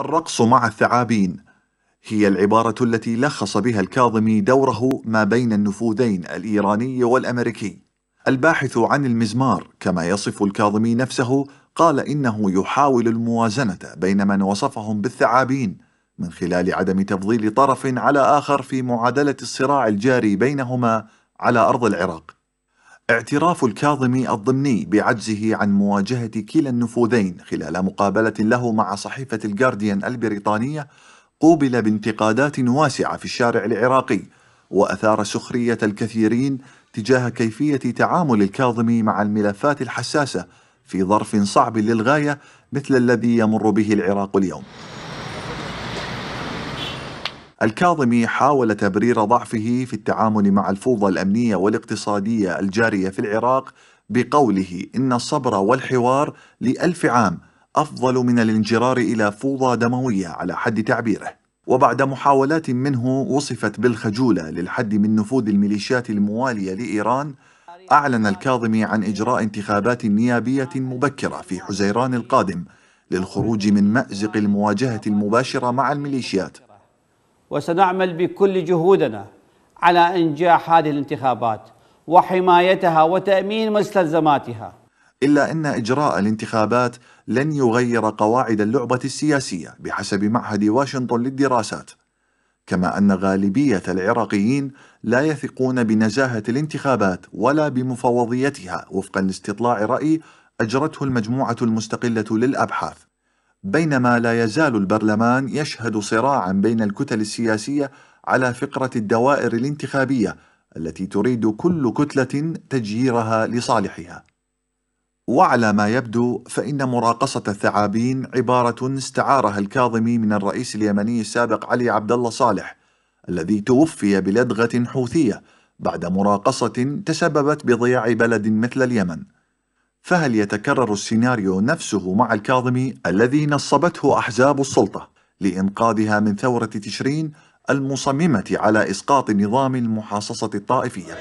الرقص مع الثعابين هي العبارة التي لخص بها الكاظمي دوره ما بين النفوذين الإيراني والأمريكي الباحث عن المزمار كما يصف الكاظمي نفسه قال إنه يحاول الموازنة بين من وصفهم بالثعابين من خلال عدم تفضيل طرف على آخر في معادلة الصراع الجاري بينهما على أرض العراق اعتراف الكاظمي الضمني بعجزه عن مواجهة كلا النفوذين خلال مقابلة له مع صحيفة الجارديان البريطانية قوبل بانتقادات واسعة في الشارع العراقي وأثار سخرية الكثيرين تجاه كيفية تعامل الكاظمي مع الملفات الحساسة في ظرف صعب للغاية مثل الذي يمر به العراق اليوم الكاظمي حاول تبرير ضعفه في التعامل مع الفوضى الأمنية والاقتصادية الجارية في العراق بقوله إن الصبر والحوار لألف عام أفضل من الانجرار إلى فوضى دموية على حد تعبيره وبعد محاولات منه وصفت بالخجولة للحد من نفوذ الميليشيات الموالية لإيران أعلن الكاظمي عن إجراء انتخابات نيابية مبكرة في حزيران القادم للخروج من مأزق المواجهة المباشرة مع الميليشيات وسنعمل بكل جهودنا على إنجاح هذه الانتخابات وحمايتها وتأمين مستلزماتها إلا أن إجراء الانتخابات لن يغير قواعد اللعبة السياسية بحسب معهد واشنطن للدراسات كما أن غالبية العراقيين لا يثقون بنزاهة الانتخابات ولا بمفوضيتها وفقا لاستطلاع رأي أجرته المجموعة المستقلة للأبحاث بينما لا يزال البرلمان يشهد صراعا بين الكتل السياسيه على فقره الدوائر الانتخابيه التي تريد كل كتله تجييرها لصالحها وعلى ما يبدو فإن مراقصة الثعابين عبارة استعارها الكاظمي من الرئيس اليمني السابق علي عبد الله صالح الذي توفي بلدغة حوثية بعد مراقصة تسببت بضياع بلد مثل اليمن فهل يتكرر السيناريو نفسه مع الكاظمي الذي نصبته أحزاب السلطة لإنقاذها من ثورة تشرين المصممة على إسقاط نظام المحاصصة الطائفية